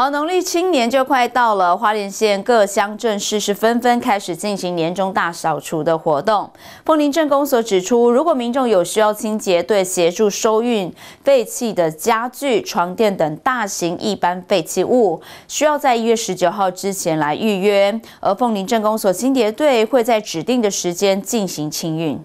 好，农历新年就快到了，花莲县各乡镇市是纷纷开始进行年终大扫除的活动。凤林镇公所指出，如果民众有需要清洁队协助收运废弃的家具、床垫等大型一般废弃物，需要在一月十九号之前来预约，而凤林镇公所清洁队会在指定的时间进行清运。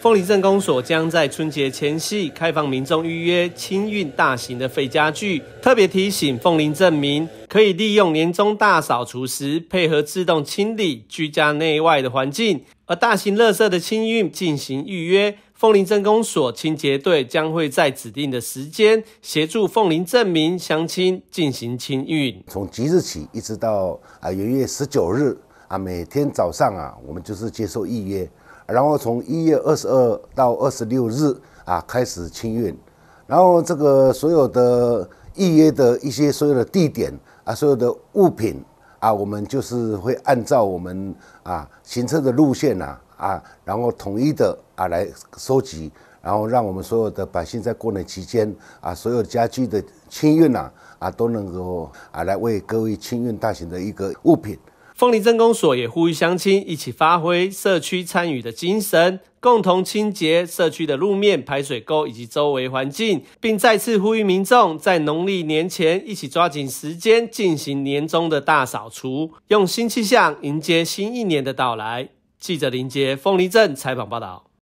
凤林镇公所将在春节前夕开放民众预约清运大型的废家具。特别提醒凤林镇民，可以利用年终大扫除时，配合自动清理居家内外的环境。而大型垃圾的清运进行预约，凤林镇公所清洁队将会在指定的时间协助凤林镇民、相亲进行清运。从即日起一直到啊元月十九日啊，每天早上啊，我们就是接受预约。然后从一月二十二到二十六日啊开始清运，然后这个所有的预约的一些所有的地点啊，所有的物品啊，我们就是会按照我们啊行车的路线呐啊，然后统一的啊来收集，然后让我们所有的百姓在过年期间啊，所有家居的清运呐啊都能够啊来为各位清运大型的一个物品。凤梨镇公所也呼吁乡亲一起发挥社区参与的精神，共同清洁社区的路面、排水沟以及周围环境，并再次呼吁民众在农历年前一起抓紧时间进行年终的大扫除，用新气象迎接新一年的到来。记者林杰凤梨镇采访报道。